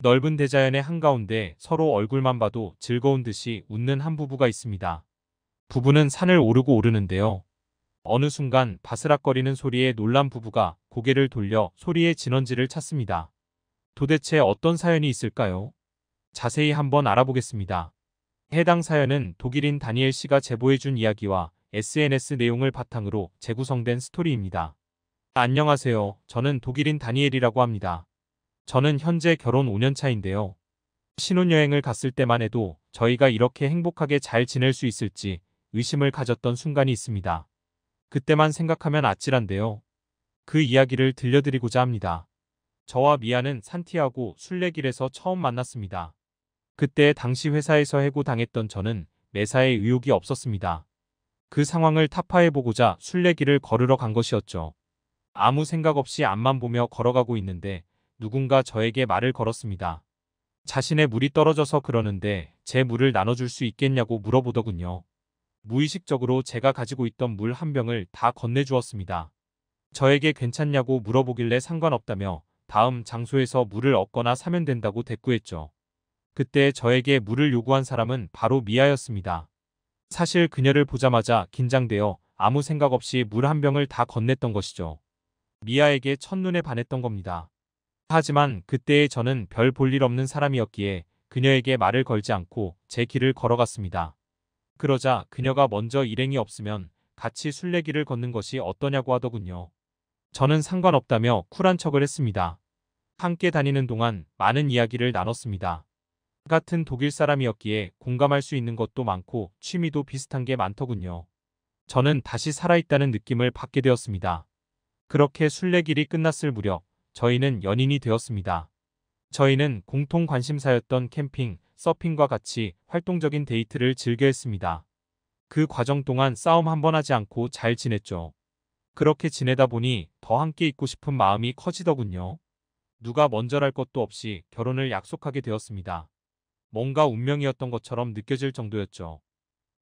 넓은 대자연의 한가운데 서로 얼굴만 봐도 즐거운 듯이 웃는 한 부부가 있습니다. 부부는 산을 오르고 오르는데요. 어느 순간 바스락거리는 소리에 놀란 부부가 고개를 돌려 소리의 진원지를 찾습니다. 도대체 어떤 사연이 있을까요? 자세히 한번 알아보겠습니다. 해당 사연은 독일인 다니엘 씨가 제보해준 이야기와 SNS 내용을 바탕으로 재구성된 스토리입니다. 안녕하세요. 저는 독일인 다니엘이라고 합니다. 저는 현재 결혼 5년 차인데요. 신혼여행을 갔을 때만 해도 저희가 이렇게 행복하게 잘 지낼 수 있을지 의심을 가졌던 순간이 있습니다. 그때만 생각하면 아찔한데요. 그 이야기를 들려드리고자 합니다. 저와 미아는 산티아고 순례길에서 처음 만났습니다. 그때 당시 회사에서 해고당했던 저는 매사에 의욕이 없었습니다. 그 상황을 타파해보고자 순례길을 걸으러 간 것이었죠. 아무 생각 없이 앞만 보며 걸어가고 있는데 누군가 저에게 말을 걸었습니다. 자신의 물이 떨어져서 그러는데 제 물을 나눠줄 수 있겠냐고 물어보더군요. 무의식적으로 제가 가지고 있던 물 한 병을 다 건네주었습니다. 저에게 괜찮냐고 물어보길래 상관없다며 다음 장소에서 물을 얻거나 사면 된다고 대꾸했죠. 그때 저에게 물을 요구한 사람은 바로 미아였습니다. 사실 그녀를 보자마자 긴장되어 아무 생각 없이 물 한 병을 다 건넸던 것이죠. 미아에게 첫눈에 반했던 겁니다. 하지만 그때의 저는 별 볼 일 없는 사람이었기에 그녀에게 말을 걸지 않고 제 길을 걸어갔습니다. 그러자 그녀가 먼저 일행이 없으면 같이 순례길을 걷는 것이 어떠냐고 하더군요. 저는 상관없다며 쿨한 척을 했습니다. 함께 다니는 동안 많은 이야기를 나눴습니다. 같은 독일 사람이었기에 공감할 수 있는 것도 많고 취미도 비슷한 게 많더군요. 저는 다시 살아있다는 느낌을 받게 되었습니다. 그렇게 순례길이 끝났을 무렵 저희는 연인이 되었습니다. 저희는 공통 관심사였던 캠핑, 서핑과 같이 활동적인 데이트를 즐겨 했습니다. 그 과정 동안 싸움 한 번 하지 않고 잘 지냈죠. 그렇게 지내다 보니 더 함께 있고 싶은 마음이 커지더군요. 누가 먼저랄 것도 없이 결혼을 약속하게 되었습니다. 뭔가 운명이었던 것처럼 느껴질 정도였죠.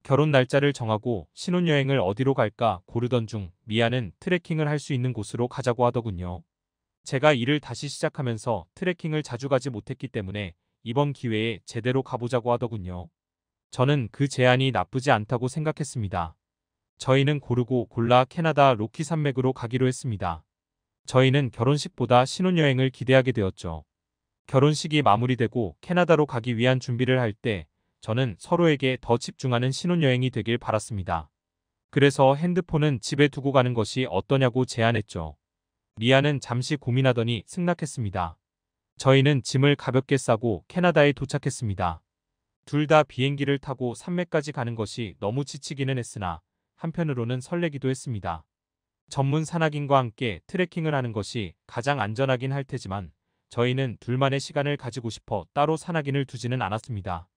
결혼 날짜를 정하고 신혼여행을 어디로 갈까 고르던 중 미아는 트레킹을 할 수 있는 곳으로 가자고 하더군요. 제가 일을 다시 시작하면서 트레킹을 자주 가지 못했기 때문에 이번 기회에 제대로 가보자고 하더군요. 저는 그 제안이 나쁘지 않다고 생각했습니다. 저희는 고르고 골라 캐나다 로키 산맥으로 가기로 했습니다. 저희는 결혼식보다 신혼여행을 기대하게 되었죠. 결혼식이 마무리되고 캐나다로 가기 위한 준비를 할 때 저는 서로에게 더 집중하는 신혼여행이 되길 바랐습니다. 그래서 핸드폰은 집에 두고 가는 것이 어떠냐고 제안했죠. 리아는 잠시 고민하더니 승낙했습니다. 저희는 짐을 가볍게 싸고 캐나다에 도착했습니다. 둘 다 비행기를 타고 산맥까지 가는 것이 너무 지치기는 했으나 한편으로는 설레기도 했습니다. 전문 산악인과 함께 트레킹을 하는 것이 가장 안전하긴 할 테지만 저희는 둘만의 시간을 가지고 싶어 따로 산악인을 두지는 않았습니다.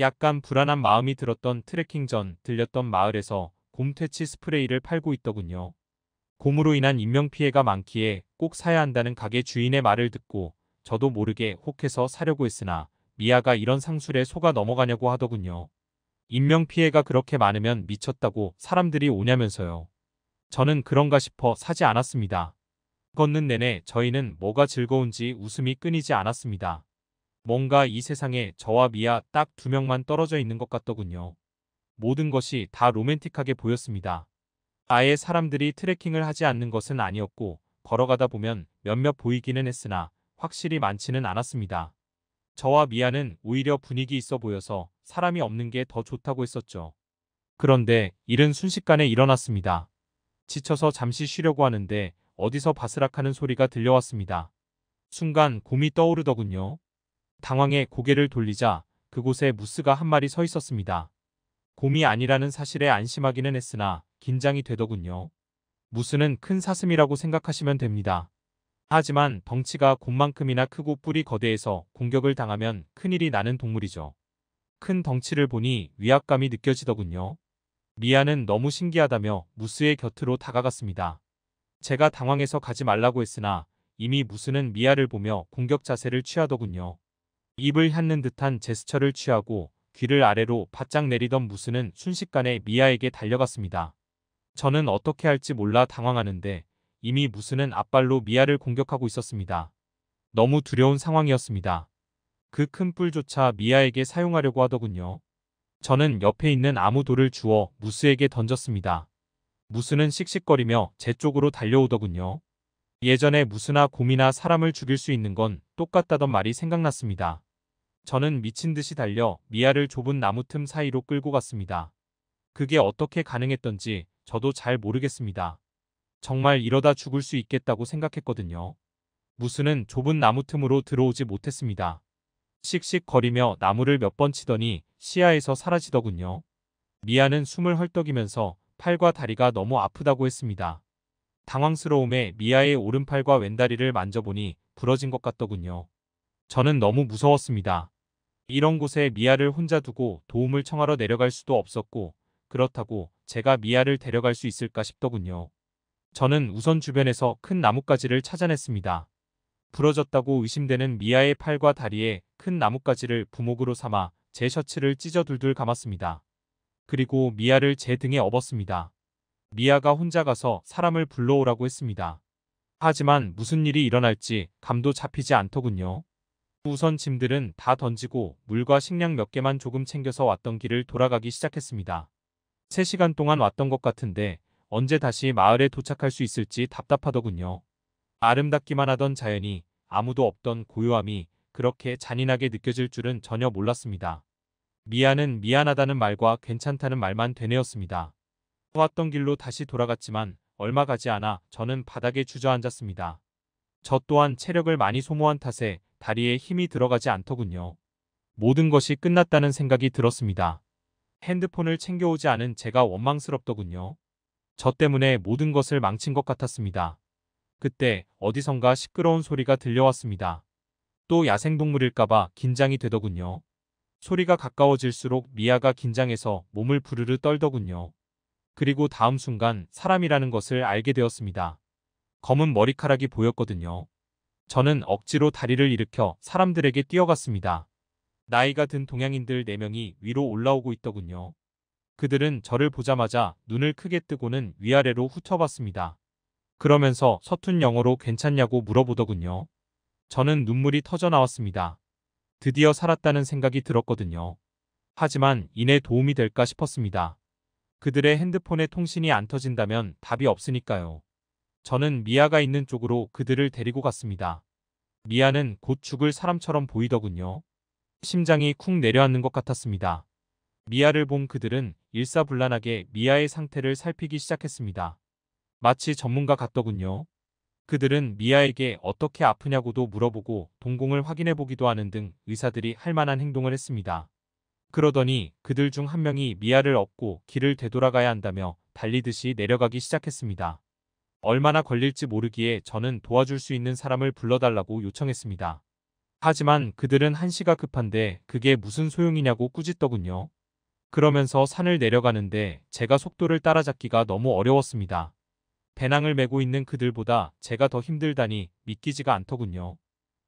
약간 불안한 마음이 들었던 트레킹 전 들렸던 마을에서 곰퇴치 스프레이를 팔고 있더군요. 곰으로 인한 인명피해가 많기에 꼭 사야 한다는 가게 주인의 말을 듣고 저도 모르게 혹해서 사려고 했으나 미아가 이런 상술에 속아 넘어가냐고 하더군요. 인명피해가 그렇게 많으면 미쳤다고 사람들이 오냐면서요. 저는 그런가 싶어 사지 않았습니다. 걷는 내내 저희는 뭐가 즐거운지 웃음이 끊이지 않았습니다. 뭔가 이 세상에 저와 미아 딱 두 명만 떨어져 있는 것 같더군요. 모든 것이 다 로맨틱하게 보였습니다. 아예 사람들이 트레킹을 하지 않는 것은 아니었고 걸어가다 보면 몇몇 보이기는 했으나 확실히 많지는 않았습니다. 저와 미아는 오히려 분위기 있어 보여서 사람이 없는 게 더 좋다고 했었죠. 그런데 일은 순식간에 일어났습니다. 지쳐서 잠시 쉬려고 하는데 어디서 바스락하는 소리가 들려왔습니다. 순간 곰이 떠오르더군요. 당황해 고개를 돌리자 그곳에 무스가 한 마리 서 있었습니다. 곰이 아니라는 사실에 안심하기는 했으나 긴장이 되더군요. 무수는큰 사슴이라고 생각하시면 됩니다. 하지만 덩치가 곰만큼이나 크고 뿔이 거대해서 공격을 당하면 큰일이 나는 동물이죠. 큰 덩치를 보니 위압감이 느껴지더군요. 미아는 너무 신기하다며 무스의 곁으로 다가갔습니다. 제가 당황해서 가지 말라고 했으나 이미 무스는 미아를 보며 공격 자세를 취하더군요. 입을 향는 듯한 제스처를 취하고 귀를 아래로 바짝 내리던 무스는 순식간에 미아에게 달려갔습니다. 저는 어떻게 할지 몰라 당황하는데 이미 무수는 앞발로 미아를 공격하고 있었습니다. 너무 두려운 상황이었습니다. 그 큰 뿔조차 미아에게 사용하려고 하더군요. 저는 옆에 있는 아무 돌을 주워 무수에게 던졌습니다. 무수는 씩씩거리며 제 쪽으로 달려오더군요. 예전에 무수나 곰이나 사람을 죽일 수 있는 건 똑같다던 말이 생각났습니다. 저는 미친 듯이 달려 미아를 좁은 나무 틈 사이로 끌고 갔습니다. 그게 어떻게 가능했던지 저도 잘 모르겠습니다. 정말 이러다 죽을 수 있겠다고 생각했거든요. 무수는 좁은 나무 틈으로 들어오지 못했습니다. 씩씩 거리며 나무를 몇 번 치더니 시야에서 사라지더군요. 미아는 숨을 헐떡이면서 팔과 다리가 너무 아프다고 했습니다. 당황스러움에 미아의 오른팔과 왼다리를 만져보니 부러진 것 같더군요. 저는 너무 무서웠습니다. 이런 곳에 미아를 혼자 두고 도움을 청하러 내려갈 수도 없었고 그렇다고 제가 미아를 데려갈 수 있을까 싶더군요. 저는 우선 주변에서 큰 나뭇가지를 찾아냈습니다. 부러졌다고 의심되는 미아의 팔과 다리에 큰 나뭇가지를 부목으로 삼아 제 셔츠를 찢어 둘둘 감았습니다. 그리고 미아를 제 등에 업었습니다. 미아가 혼자 가서 사람을 불러오라고 했습니다. 하지만 무슨 일이 일어날지 감도 잡히지 않더군요. 우선 짐들은 다 던지고 물과 식량 몇 개만 조금 챙겨서 왔던 길을 돌아가기 시작했습니다. 3시간 동안 왔던 것 같은데 언제 다시 마을에 도착할 수 있을지 답답하더군요. 아름답기만 하던 자연이 아무도 없던 고요함이 그렇게 잔인하게 느껴질 줄은 전혀 몰랐습니다. 미안은 미안하다는 말과 괜찮다는 말만 되뇌었습니다. 왔던 길로 다시 돌아갔지만 얼마 가지 않아 저는 바닥에 주저앉았습니다. 저 또한 체력을 많이 소모한 탓에 다리에 힘이 들어가지 않더군요. 모든 것이 끝났다는 생각이 들었습니다. 핸드폰을 챙겨오지 않은 제가 원망스럽더군요. 저 때문에 모든 것을 망친 것 같았습니다. 그때 어디선가 시끄러운 소리가 들려왔습니다. 또 야생동물일까봐 긴장이 되더군요. 소리가 가까워질수록 미아가 긴장해서 몸을 부르르 떨더군요. 그리고 다음 순간 사람이라는 것을 알게 되었습니다. 검은 머리카락이 보였거든요. 저는 억지로 다리를 일으켜 사람들에게 뛰어갔습니다. 나이가 든 동양인들 4명이 위로 올라오고 있더군요. 그들은 저를 보자마자 눈을 크게 뜨고는 위아래로 후쳐봤습니다. 그러면서 서툰 영어로 괜찮냐고 물어보더군요. 저는 눈물이 터져나왔습니다. 드디어 살았다는 생각이 들었거든요. 하지만 이내 도움이 될까 싶었습니다. 그들의 핸드폰에 통신이 안 터진다면 답이 없으니까요. 저는 미아가 있는 쪽으로 그들을 데리고 갔습니다. 미아는 곧 죽을 사람처럼 보이더군요. 심장이 쿵 내려앉는 것 같았습니다. 미아를 본 그들은 일사불란하게 미아의 상태를 살피기 시작했습니다. 마치 전문가 같더군요. 그들은 미아에게 어떻게 아프냐고도 물어보고 동공을 확인해 보기도 하는 등 의사들이 할 만한 행동을 했습니다. 그러더니 그들 중 한 명이 미아를 업고 길을 되돌아가야 한다며 달리듯이 내려가기 시작했습니다. 얼마나 걸릴지 모르기에 저는 도와줄 수 있는 사람을 불러달라고 요청했습니다. 하지만 그들은 한시가 급한데 그게 무슨 소용이냐고 꾸짖더군요. 그러면서 산을 내려가는데 제가 속도를 따라잡기가 너무 어려웠습니다. 배낭을 메고 있는 그들보다 제가 더 힘들다니 믿기지가 않더군요.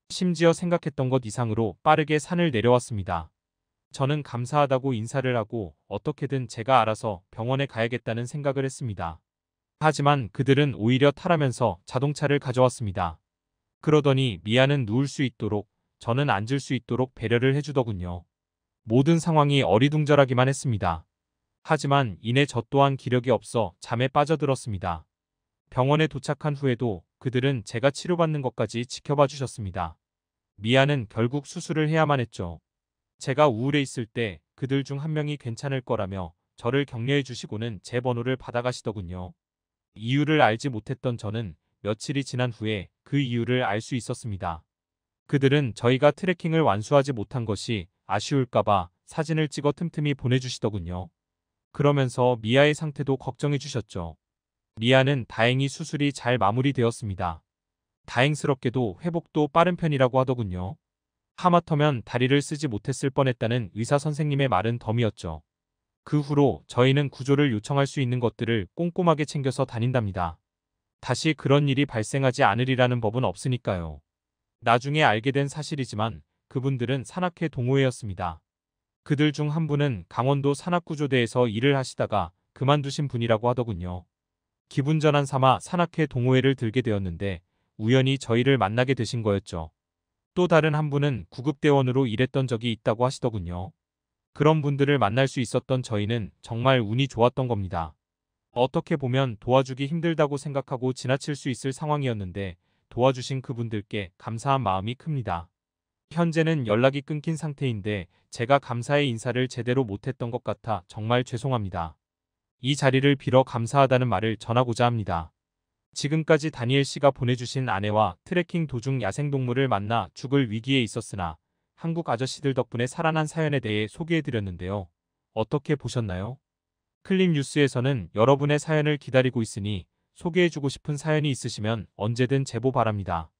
심지어 생각했던 것 이상으로 빠르게 산을 내려왔습니다. 저는 감사하다고 인사를 하고 어떻게든 제가 알아서 병원에 가야겠다는 생각을 했습니다. 하지만 그들은 오히려 타라면서 자동차를 가져왔습니다. 그러더니 미아는 누울 수 있도록 저는 앉을 수 있도록 배려를 해주더군요. 모든 상황이 어리둥절하기만 했습니다. 하지만 이내 저 또한 기력이 없어 잠에 빠져들었습니다. 병원에 도착한 후에도 그들은 제가 치료받는 것까지 지켜봐 주셨습니다. 미아는 결국 수술을 해야만 했죠. 제가 우울해 있을 때 그들 중 한 명이 괜찮을 거라며 저를 격려해 주시고는 제 번호를 받아가시더군요. 이유를 알지 못했던 저는 며칠이 지난 후에 그 이유를 알 수 있었습니다. 그들은 저희가 트레킹을 완수하지 못한 것이 아쉬울까봐 사진을 찍어 틈틈이 보내주시더군요. 그러면서 미아의 상태도 걱정해주셨죠. 미아는 다행히 수술이 잘 마무리되었습니다. 다행스럽게도 회복도 빠른 편이라고 하더군요. 하마터면 다리를 쓰지 못했을 뻔했다는 의사 선생님의 말은 덤이었죠. 그 후로 저희는 구조를 요청할 수 있는 것들을 꼼꼼하게 챙겨서 다닌답니다. 다시 그런 일이 발생하지 않으리라는 법은 없으니까요. 나중에 알게 된 사실이지만 그분들은 산악회 동호회였습니다. 그들 중 한 분은 강원도 산악구조대에서 일을 하시다가 그만두신 분이라고 하더군요. 기분 전환 삼아 산악회 동호회를 들게 되었는데 우연히 저희를 만나게 되신 거였죠. 또 다른 한 분은 구급대원으로 일했던 적이 있다고 하시더군요. 그런 분들을 만날 수 있었던 저희는 정말 운이 좋았던 겁니다. 어떻게 보면 도와주기 힘들다고 생각하고 지나칠 수 있을 상황이었는데 도와주신 그분들께 감사한 마음이 큽니다. 현재는 연락이 끊긴 상태인데 제가 감사의 인사를 제대로 못했던 것 같아 정말 죄송합니다. 이 자리를 빌어 감사하다는 말을 전하고자 합니다. 지금까지 다니엘 씨가 보내주신 아내와 트레킹 도중 야생동물을 만나 죽을 위기에 있었으나 한국 아저씨들 덕분에 살아난 사연에 대해 소개해드렸는데요. 어떻게 보셨나요? 클립 뉴스에서는 여러분의 사연을 기다리고 있으니 소개해주고 싶은 사연이 있으시면 언제든 제보 바랍니다.